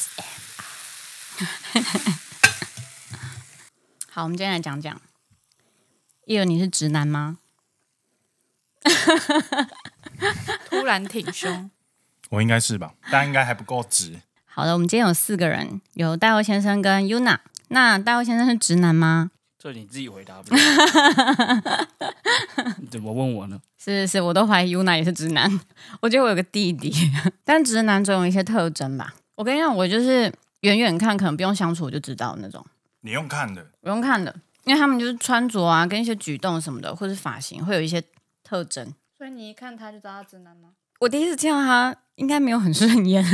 好，我们今天来讲讲，一尔你是直男吗？突然挺胸，我应该是吧，但应该还不够直。好的，我们今天有四个人，有戴欧先生跟 UNA。那戴欧先生是直男吗？这你自己回答。怎么问我呢？是是，我都怀疑 UNA 也是直男。我觉得我有个弟弟，但直男总有一些特征吧。我跟你讲，我就是远远看，可能不用相处就知道那种。你用看的，不用看的，因为他们就是穿着啊，跟一些举动什么的，或者发型会有一些特征。所以你一看他就知道他直男吗？我第一次见到他，应该没有很顺眼，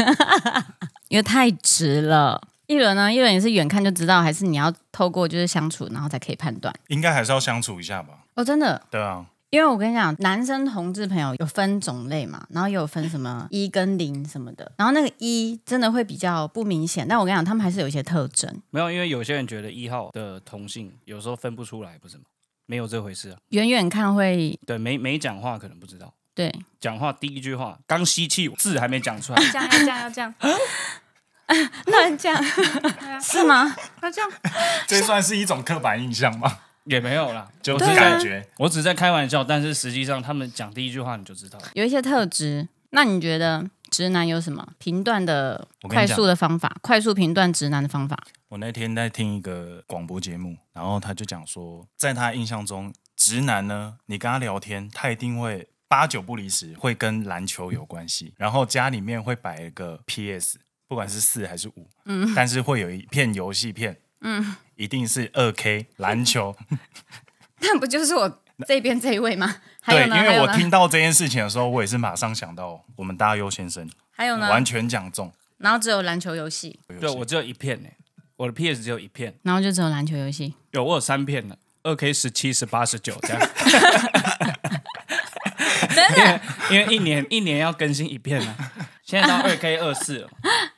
因为太直了。一人呢？一人也是远看就知道，还是你要透过就是相处，然后才可以判断。应该还是要相处一下吧？哦，真的。对啊。因为我跟你讲，男生同志朋友有分种类嘛，然后有分什么一跟零什么的，然后那个一真的会比较不明显，但我跟你讲，他们还是有一些特征。没有，因为有些人觉得一号的同性有时候分不出来，不是吗？没有这回事啊。远远看会，对，没没讲话可能不知道。对，讲话第一句话刚吸气，字还没讲出来。要这样，要这样，乱 讲，是吗？那这样，这算是一种刻板印象吗？也没有啦，就是感觉，我只在开玩笑。但是实际上，他们讲第一句话你就知道有一些特质。那你觉得直男有什么评断的快速的方法？快速评断直男的方法？我那天在听一个广播节目，然后他就讲说，在他印象中，直男呢，你跟他聊天，他一定会八九不离十，会跟篮球有关系。然后家里面会摆一个 PS，不管是四还是五，嗯，但是会有一片游戏片，嗯。一定是二 K 篮球，那不就是我这边这一位吗？对，因为我听到这件事情的时候，我也是马上想到我们大优先生。还有呢？完全奖中，然后只有篮球游戏。对，我只有一片呢，我的 PS 只有一片，然后就只有篮球游戏。有我有三片呢，二 K 十七、十八、十九这样。真的？因为因为一年一年要更新一片呢，现在到二 K 二四了。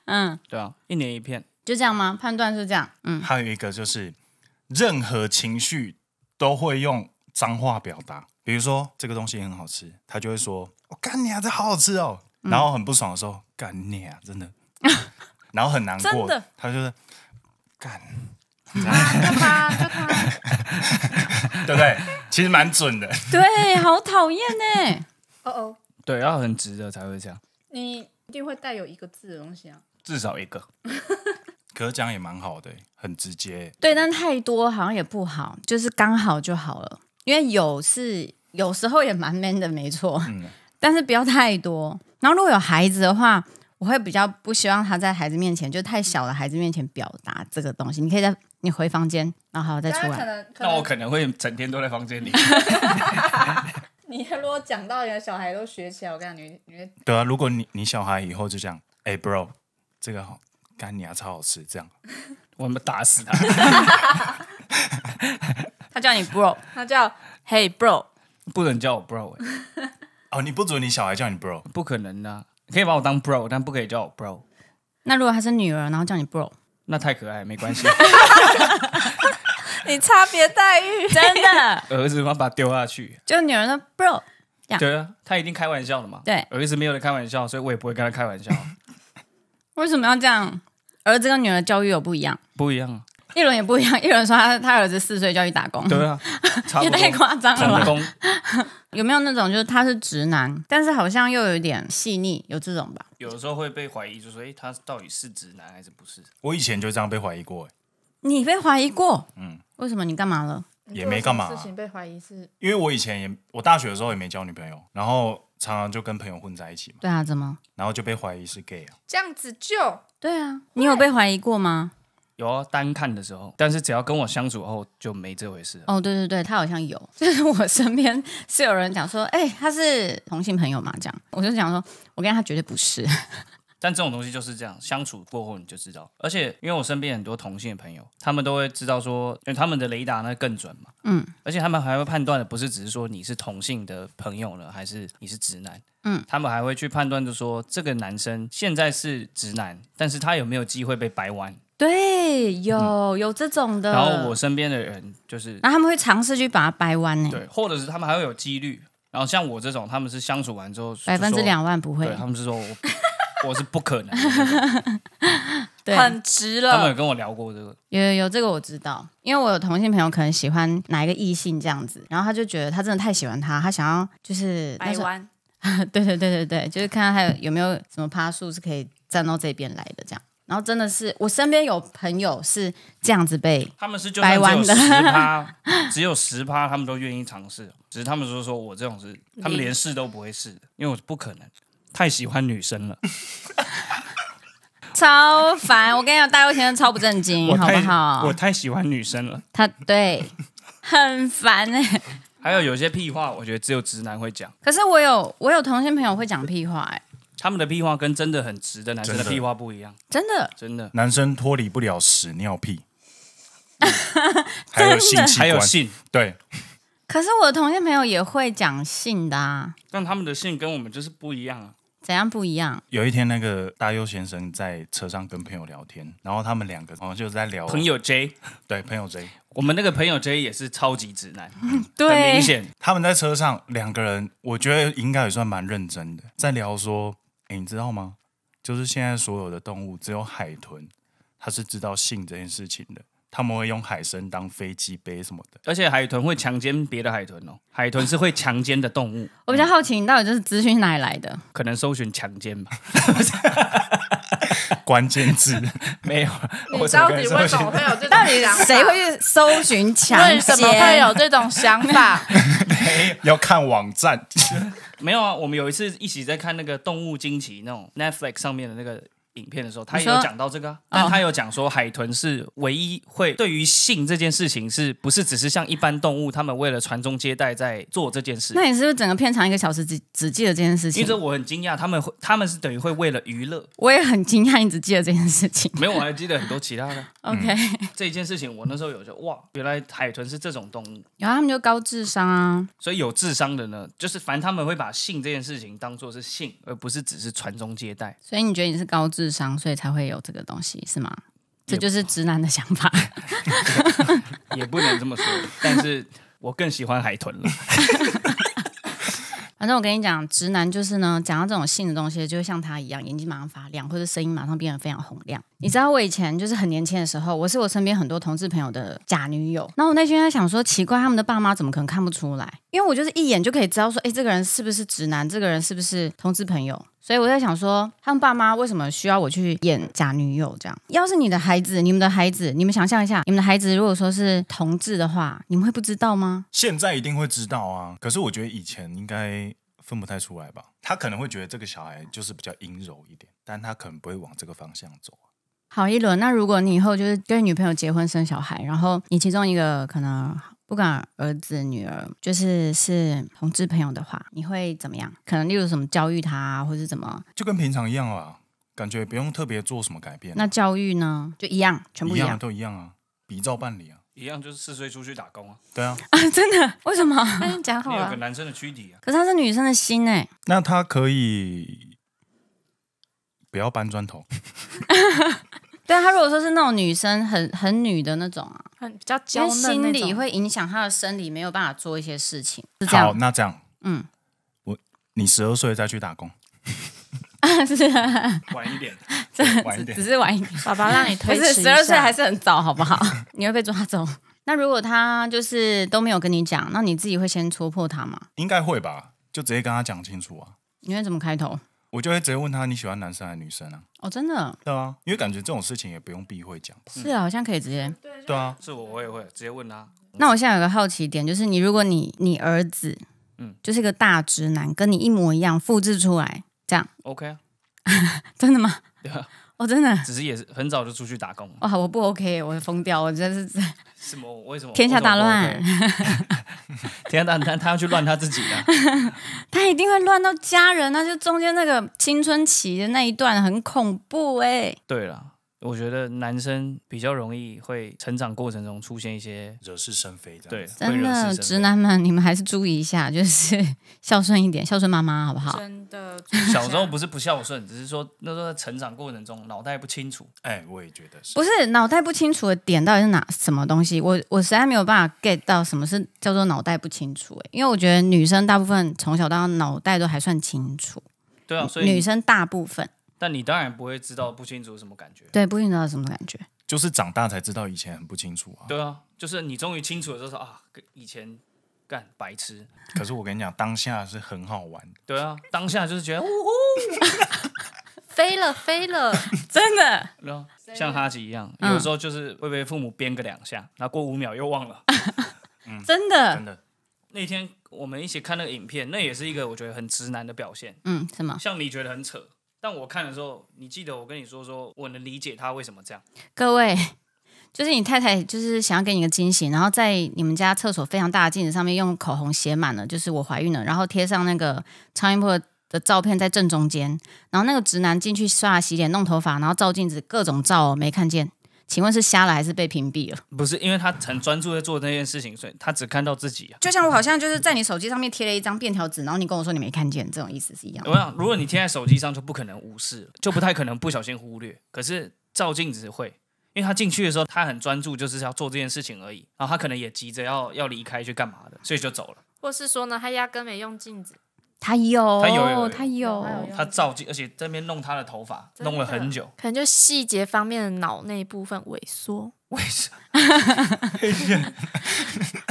嗯，对啊，一年一片。就这样吗？判断是这样。嗯，还有一个就是，任何情绪都会用脏话表达。比如说这个东西很好吃，他就会说“我干你啊，这好好吃哦！”然后很不爽的时候，“干你啊，真的！”然后很难过，他就是“干”，干 嘛干嘛？对不对？其实蛮准的。对，好讨厌呢。哦哦。对，然很直的才会这样。你一定会带有一个字的东西啊，至少一个。可讲也蛮好的，很直接。对，但太多好像也不好，就是刚好就好了。因为有是有时候也蛮 man 的，没错。嗯。但是不要太多。然后如果有孩子的话，我会比较不希望他在孩子面前，就太小的孩子面前表达这个东西。你可以在你回房间，然后再出来。那我可能会整天都在房间里。你如果讲到，你的小孩都学起来。我跟你，你对啊，如果你你小孩以后就样，哎，bro，这个好。干你啊，超好吃！这样，我们打死他。他叫你 bro，他叫 hey bro。不准叫我 bro 哦，你不准你小孩叫你 bro。不可能的，可以把我当 bro，但不可以叫我 bro。那如果他是女儿，然后叫你 bro，那太可爱，没关系。你差别待遇真的。儿子，我要把他丢下去。就女儿的 bro，对啊，他一定开玩笑的嘛。对。儿子没有在开玩笑，所以我也不会跟他开玩笑。为什么要这样？儿子跟女儿教育有不一样？不一样啊，一轮也不一样。一轮说他他儿子四岁要去打工，对啊，也太夸张了。吧？有没有那种就是他是直男，但是好像又有点细腻，有这种吧？有的时候会被怀疑，就说哎，他到底是直男还是不是？我以前就这样被怀疑过。哎，你被怀疑过？嗯，为什么你干嘛了？也没干嘛。事情被怀疑是，因为我以前也，我大学的时候也没交女朋友，然后。常常就跟朋友混在一起嘛。对啊，怎么？然后就被怀疑是 gay 啊。这样子就对啊。你有被怀疑过吗？有啊，单看的时候，但是只要跟我相处后就没这回事。哦，对对对，他好像有，就是我身边是有人讲说，哎，他是同性朋友嘛，这样，我就讲说，我跟他绝对不是。但这种东西就是这样，相处过后你就知道。而且因为我身边很多同性的朋友，他们都会知道说，因为他们的雷达那更准嘛。嗯。而且他们还会判断的，不是只是说你是同性的朋友了，还是你是直男。嗯。他们还会去判断，就说这个男生现在是直男，但是他有没有机会被掰弯？对，有有这种的。然后我身边的人就是，那他们会尝试去把他掰弯呢？对，或者是他们还会有几率。然后像我这种，他们是相处完之后百分之两万不会。对，他们是说。我是不可能，对，很直了。他们有跟我聊过这个，有有这个我知道，因为我有同性朋友可能喜欢哪一个异性这样子，然后他就觉得他真的太喜欢他，他想要就是掰弯，对对对对对，就是看看还有没有什么趴树是可以站到这边来的这样。然后真的是我身边有朋友是这样子被，他们是掰弯的，只有十趴，只有十趴他们都愿意尝试，只是他们说说我这种是他们连试都不会试，因为我是不可能。太喜欢女生了，超烦！我跟你讲，大佑先生超不正经，好不好？我太喜欢女生了，他对，很烦哎。还有有些屁话，我觉得只有直男会讲。可是我有，我有同性朋友会讲屁话哎。他们的屁话跟真的很直的男生的屁话不一样，真的，真的。男生脱离不了屎尿屁，还有性，还有性，对。可是我的同性朋友也会讲性的啊，但他们的性跟我们就是不一样。啊。怎样不一样？有一天那个大佑先生在车上跟朋友聊天，然后他们两个好像就在聊朋友 J。对，朋友 J，我们那个朋友 J 也是超级直男，很明显。他们在车上两个人，我觉得应该也算蛮认真的，在聊说，哎，你知道吗？就是现在所有的动物，只有海豚，它是知道性这件事情的。他们会用海参当飞机杯什么的，而且海豚会强奸别的海豚哦。海豚是会强奸的动物。我比较好奇，你到底就是资讯哪里来的？可能搜寻强奸吧。关键字 没有。你到底为什么会有？到底谁会搜寻强奸？为什么会有这种想法？没有要看网站。没有啊，我们有一次一起在看那个《动物惊奇》那种 Netflix 上面的那个。影片的时候，他也有讲到这个，但他有讲说海豚是唯一会对于性这件事情，是不是只是像一般动物，他们为了传宗接代在做这件事？那你是不是整个片长一个小时只只记得这件事？情？其实我很惊讶，他们会他们是等于会为了娱乐，我也很惊讶你只记得这件事情。没有，我还记得很多其他的。OK，这一件事情我那时候有说，哇，原来海豚是这种动物，然后他们就高智商啊，所以有智商的呢，就是反正他们会把性这件事情当做是性，而不是只是传宗接代。所以你觉得你是高智？智商，所以才会有这个东西，是吗？这就是直男的想法，也不能这么说。但是我更喜欢海豚了。反正我跟你讲，直男就是呢，讲到这种性的东西，就会像他一样眼睛马上发亮，或者声音马上变得非常洪亮。你知道我以前就是很年轻的时候，我是我身边很多同志朋友的假女友。那我内心在想说，奇怪，他们的爸妈怎么可能看不出来？因为我就是一眼就可以知道，说，哎，这个人是不是直男？这个人是不是同志朋友？所以我在想说，他们爸妈为什么需要我去演假女友这样？要是你的孩子，你们的孩子，你们想象一下，你们的孩子如果说是同志的话，你们会不知道吗？现在一定会知道啊！可是我觉得以前应该分不太出来吧。他可能会觉得这个小孩就是比较阴柔一点，但他可能不会往这个方向走。好，一轮。那如果你以后就是跟女朋友结婚生小孩，然后你其中一个可能。不管儿子、女儿，就是是同志朋友的话，你会怎么样？可能例如什么教育他，或是怎么，就跟平常一样啊，感觉不用特别做什么改变。那教育呢，就一样，全部一样，都一样啊，比照办理啊，一样就是四岁出去打工啊，对啊，真的？为什么？你 讲好了，有个男生的躯体啊，可是他是女生的心哎，那他可以不要搬砖头。对他如果说是那种女生，很很女的那种啊，很比较娇嫩心理会影响她的生理，没有办法做一些事情。好，那这样，嗯，我你十二岁再去打工，是 晚一点，只是晚一点，爸爸让你推迟十二岁还是很早，好不好？你会被抓走。那如果他就是都没有跟你讲，那你自己会先戳破他吗？应该会吧，就直接跟他讲清楚啊。你会怎么开头？我就会直接问他你喜欢男生还是女生啊？哦，真的？对啊，因为感觉这种事情也不用避讳讲。是啊，好像可以直接。对啊，是我，我也会直接问他。那我现在有个好奇点，就是你，如果你你儿子，嗯，就是一个大直男，跟你一模一样，复制出来这样，OK？真的吗？哦，真的，只是也是很早就出去打工。哇，我不 OK，我疯掉，我真是。什么？为什么 天下大乱？天下大乱，他要去乱他自己的。他一定会乱到家人，那就中间那个青春期的那一段很恐怖哎。对了。我觉得男生比较容易会成长过程中出现一些惹是生非这样，对，真的直男们，你们还是注意一下，就是 孝顺一点，孝顺妈妈好不好？真的，小时候不是不孝顺，只是说那时候在成长过程中脑袋不清楚。哎，我也觉得是。不是脑袋不清楚的点到底是哪什么东西？我我实在没有办法 get 到什么是叫做脑袋不清楚。哎，因为我觉得女生大部分从小到脑袋都还算清楚。对啊，所以女生大部分。但你当然不会知道，不清楚什么感觉。对，不清楚什么感觉。就是长大才知道以前很不清楚啊。对啊，就是你终于清楚了，就是啊，以前干白痴。可是我跟你讲，当下是很好玩。对啊，当下就是觉得呜呼，飞了飞了，真的。然后像哈吉一样，有时候就是会被父母编个两下，然后过五秒又忘了。嗯，真的。真的。那天我们一起看那个影片，那也是一个我觉得很直男的表现。嗯，什么？像你觉得很扯。但我看的时候，你记得我跟你说，说我能理解他为什么这样。各位，就是你太太，就是想要给你个惊喜，然后在你们家厕所非常大的镜子上面用口红写满了，就是我怀孕了，然后贴上那个苍蝇婆的照片在正中间，然后那个直男进去刷牙、洗脸、弄头发，然后照镜子，各种照，没看见。请问是瞎了还是被屏蔽了？不是，因为他很专注在做那件事情，所以他只看到自己。就像我好像就是在你手机上面贴了一张便条纸，然后你跟我说你没看见，这种意思是一样。我想，如果你贴在手机上，就不可能无视，就不太可能不小心忽略。可是照镜子会，因为他进去的时候，他很专注，就是要做这件事情而已。然后他可能也急着要要离开去干嘛的，所以就走了。或是说呢，他压根没用镜子。他有，他有，他有，他造就，而且这边弄他的头发，弄了很久，可能就细节方面的脑内部分萎缩，什么？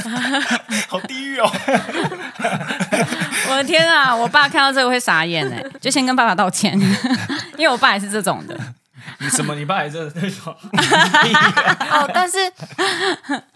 好地狱哦！我的天啊，我爸看到这个会傻眼哎，就先跟爸爸道歉，因为我爸也是这种的。你什么？你爸也是那种？哦，但是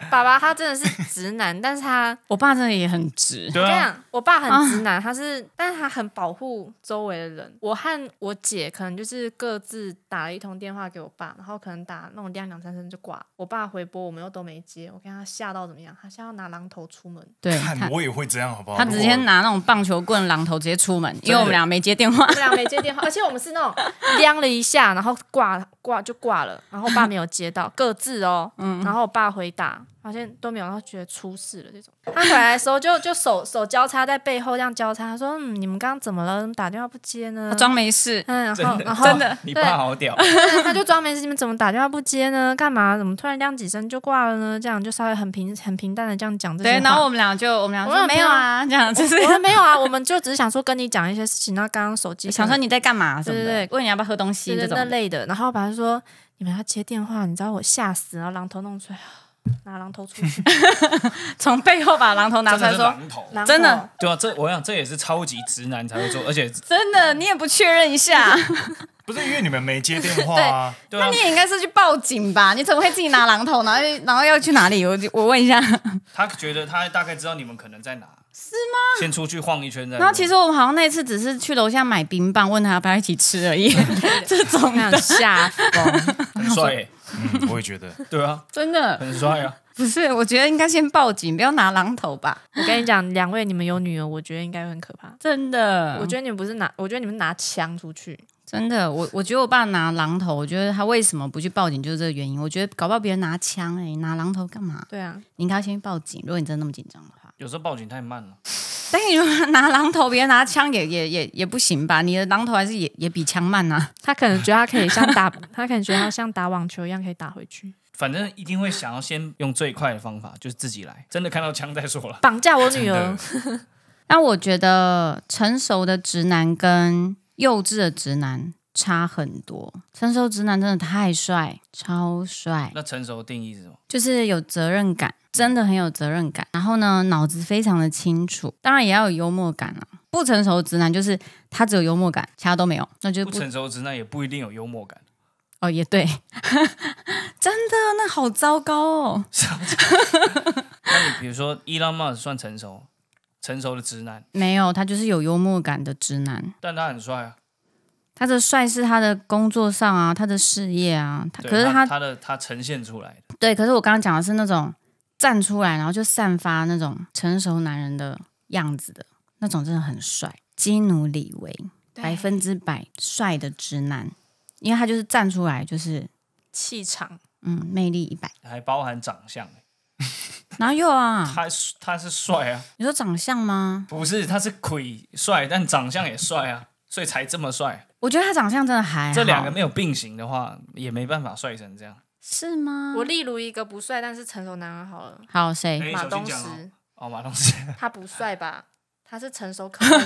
爸爸他真的是。直男，但是他我爸真的也很直。对跟我爸很直男，他是，但是他很保护周围的人。我和我姐可能就是各自打了一通电话给我爸，然后可能打那种亮两三声就挂。我爸回拨，我们又都没接。我看他吓到怎么样？他吓要拿榔头出门。对我也会这样好不好？他直接拿那种棒球棍、榔头直接出门，因为我们俩没接电话，我们俩没接电话。而且我们是那种亮了一下，然后挂挂就挂了。然后我爸没有接到，各自哦。然后我爸回打，发现都没有，他觉得。出事了这种，他回来的时候就就手手交叉在背后这样交叉他说，嗯，你们刚刚怎么了？打电话不接呢？他装没事，嗯，然后然后的，你爸好屌，他就装没事，你们怎么打电话不接呢？干嘛？怎么突然亮几声就挂了呢？这样就稍微很平很平淡的这样讲这些，对。然后我们俩就我们俩说没有啊，这样就是没有啊，我们就只是想说跟你讲一些事情。那刚刚手机想说你在干嘛？对不对？问你要不要喝东西这种类的。然后把他说你们要接电话，你知道我吓死然后榔头弄出来。拿榔头出去，从背后把榔头拿出来说：“真的，对啊，这我想这也是超级直男才会做，而且真的，你也不确认一下，不是因为你们没接电话，那你也应该是去报警吧？你怎么会自己拿榔头后然后要去哪里？我我问一下。他觉得他大概知道你们可能在哪，是吗？先出去晃一圈，然后其实我们好像那次只是去楼下买冰棒，问他要不要一起吃而已。这种下风，很帅。我也觉得，对啊，真的很帅啊！不是，我觉得应该先报警，不要拿榔头吧。我跟你讲，两位，你们有女儿，我觉得应该很可怕，真的。我觉得你们不是拿，我觉得你们拿枪出去，真的。我我觉得我爸拿榔头，我觉得他为什么不去报警，就是这个原因。我觉得搞不好别人拿枪，哎，拿榔头干嘛？对啊，你应该先报警。如果你真的那么紧张的话，有时候报警太慢了。但你拿榔头，别人拿枪也也也也不行吧？你的榔头还是也也比枪慢啊。他可能觉得他可以像打，他可能觉得他像打网球一样可以打回去。反正一定会想要先用最快的方法，就是自己来，真的看到枪再说了。绑架我女儿。那我觉得成熟的直男跟幼稚的直男。差很多，成熟直男真的太帅，超帅。那成熟定义是什么？就是有责任感，真的很有责任感。然后呢，脑子非常的清楚，当然也要有幽默感了。不成熟直男就是他只有幽默感，其他都没有。那就不成熟直男也不一定有幽默感。哦，也对，真的那好糟糕哦。那你比如说伊拉马算成熟，成熟的直男？没有，他就是有幽默感的直男。但他很帅啊。他的帅是他的工作上啊，他的事业啊，他可是他他的他呈现出来的对，可是我刚刚讲的是那种站出来，然后就散发那种成熟男人的样子的那种，真的很帅。基努里维百分之百帅的直男，因为他就是站出来，就是气场，嗯，魅力一百，还包含长相，哪有啊？他他是帅啊，你说长相吗？不是，他是鬼帅，但长相也帅啊，所以才这么帅。我觉得他长相真的还，这两个没有并行的话，也没办法帅成这样，是吗？我例如一个不帅但是成熟男人好了，还有谁？马东石哦，马东石，他不帅吧？他是成熟可爱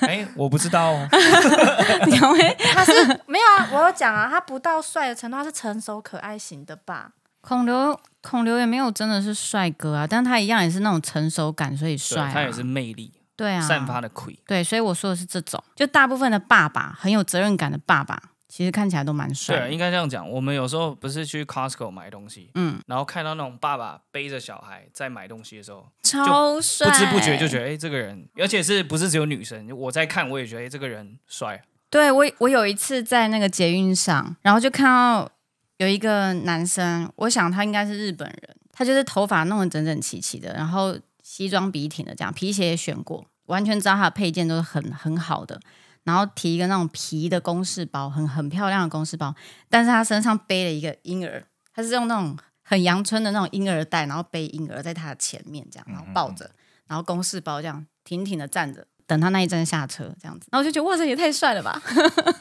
哎，我不知道，因 他是没有啊？我有讲啊，他不到帅的程度，他是成熟可爱型的吧？孔刘，孔刘也没有真的是帅哥啊，但他一样也是那种成熟感，所以帅，他也是魅力。对啊，散发的盔。对，所以我说的是这种，就大部分的爸爸很有责任感的爸爸，其实看起来都蛮帅。对，应该这样讲。我们有时候不是去 Costco 买东西，嗯，然后看到那种爸爸背着小孩在买东西的时候，超帅，不知不觉就觉得，哎，这个人，而且是不是只有女生？我在看，我也觉得，哎，这个人帅。对，我我有一次在那个捷运上，然后就看到有一个男生，我想他应该是日本人，他就是头发弄的整整齐齐的，然后。西装笔挺的这样，皮鞋也选过，完全知道他的配件都是很很好的。然后提一个那种皮的公事包，很很漂亮的公事包。但是他身上背了一个婴儿，他是用那种很阳春的那种婴儿袋，然后背婴儿在他的前面这样，然后抱着，然后公事包这样挺挺的站着，等他那一站下车这样子。后我就觉得哇塞，也太帅了吧！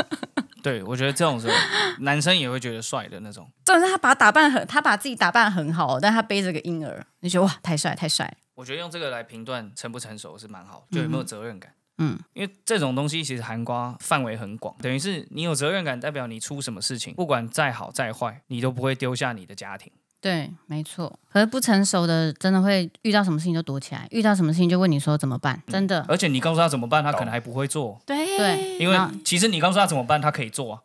对，我觉得这种是男生也会觉得帅的那种。但是他把打扮很，他把自己打扮很好，但他背着个婴儿，你觉得哇，太帅，太帅。我觉得用这个来评断成不成熟是蛮好，就有没有责任感。嗯，因为这种东西其实含瓜范围很广，等于是你有责任感，代表你出什么事情，不管再好再坏，你都不会丢下你的家庭。对，没错。是不成熟的，真的会遇到什么事情就躲起来，遇到什么事情就问你说怎么办，真的。而且你告诉他怎么办，他可能还不会做。对，因为其实你告诉他怎么办，他可以做。啊。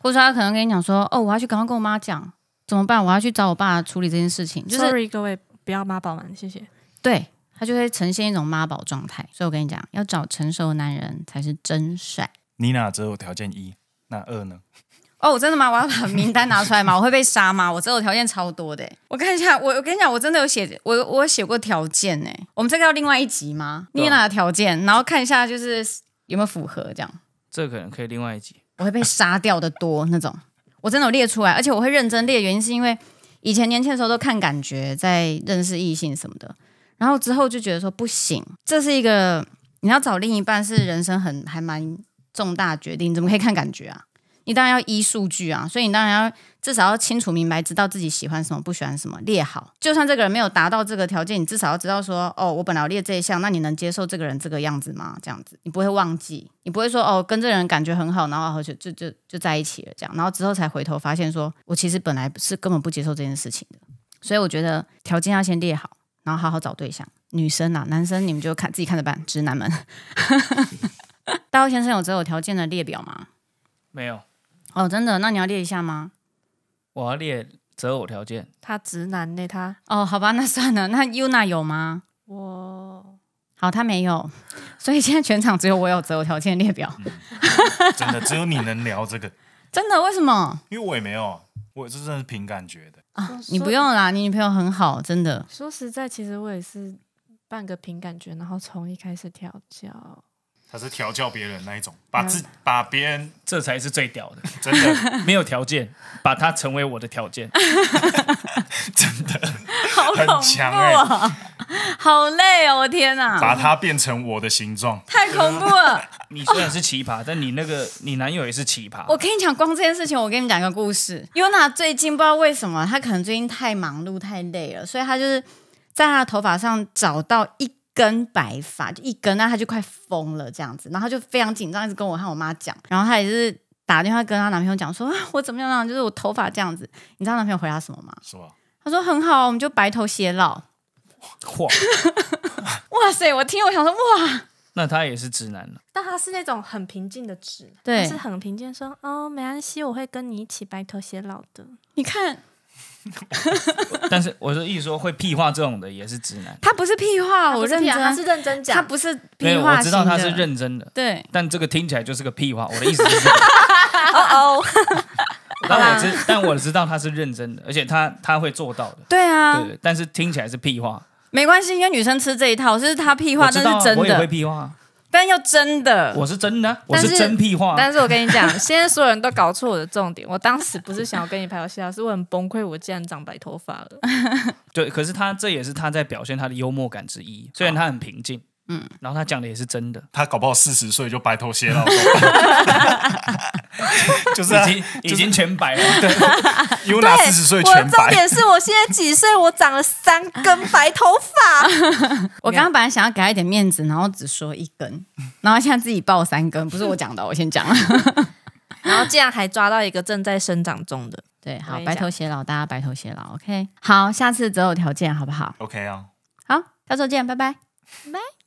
或者他可能跟你讲说：“哦，我要去赶快跟我妈讲，怎么办？我要去找我爸处理这件事情。”Sorry，各位，不要妈宝们，谢谢。对他就会呈现一种妈宝状态，所以我跟你讲，要找成熟的男人才是真帅。妮娜只有条件一，那二呢？哦，我真的吗？我要把名单拿出来吗？我会被杀吗？我只有条件超多的，我看一下。我我跟你讲，我真的有写，我我写过条件呢。我们这个要另外一集吗？妮娜的条件，然后看一下就是有没有符合这样。这可能可以另外一集。我会被杀掉的多那种，我真的有列出来，而且我会认真列原因是因为以前年轻的时候都看感觉，在认识异性什么的。然后之后就觉得说不行，这是一个你要找另一半是人生很还蛮重大决定，怎么可以看感觉啊？你当然要依数据啊，所以你当然要至少要清楚明白，知道自己喜欢什么不喜欢什么，列好。就算这个人没有达到这个条件，你至少要知道说，哦，我本来列这一项，那你能接受这个人这个样子吗？这样子你不会忘记，你不会说哦，跟这人感觉很好，然后就就就就在一起了，这样。然后之后才回头发现说，我其实本来是根本不接受这件事情的。所以我觉得条件要先列好。然后好好找对象，女生呐，男生你们就看自己看着办。直男们，大 O 先生有择偶条件的列表吗？没有。哦，真的？那你要列一下吗？我要列择偶条件。他直男的他哦，好吧，那算了。那 UNA 有吗？我好，他没有。所以现在全场只有我有择偶条件列表。真的，只有你能聊这个。真的？为什么？因为我也没有，我这真的是凭感觉的。啊，你不用啦，你女朋友很好，真的。说实在，其实我也是半个凭感觉，然后从一开始调教。他是调教别人那一种，把自把别人这才是最屌的，真的没有条件，把他成为我的条件 真的。好恐怖啊！好累哦！我天哪，把它变成我的形状，太恐怖了。你虽然是奇葩，但你那个你男友也是奇葩。我跟你讲，光这件事情，我跟你讲一个故事。Yuna 最近不知道为什么，他可能最近太忙碌、太累了，所以他就是在他的头发上找到一根白发，就一根，那他就快疯了这样子。然后他就非常紧张，一直跟我和我妈讲。然后他也是打电话跟她男朋友讲说啊，我怎么样？就是我头发这样子，你知道男朋友回答什么吗？什么？他说很好，我们就白头偕老。哇 哇塞！我听我想说哇，那他也是直男了。但他是那种很平静的直，对，是很平静说哦，没关系，我会跟你一起白头偕老的。你看，但是我是意思说会屁话这种的也是直男。他不是屁话，我认真，他是认真讲，他不是屁话。我知道他是认真的，对。但这个听起来就是个屁话。我的意思是，哦哦。但我知但我知道他是认真的，而且他他会做到的。对啊，对。但是听起来是屁话。没关系，因为女生吃这一套，是他屁话，但是真的。我也会屁话，但又真的。我是真的，我是真屁话。但是我跟你讲，现在所有人都搞错我的重点。我当时不是想要跟你拍游戏，而是我很崩溃，我竟然长白头发了。对，可是他这也是他在表现他的幽默感之一，虽然他很平静。嗯，然后他讲的也是真的，他搞不好四十岁就白头偕老，就是已经已经全白了，对，我重点是我现在几岁？我长了三根白头发。我刚刚本来想要给他一点面子，然后只说一根，然后现在自己报三根，不是我讲的，我先讲了。然后竟然还抓到一个正在生长中的，对，好，白头偕老，大家白头偕老，OK，好，下次择偶条件好不好？OK 啊，好，下周见，拜拜，拜。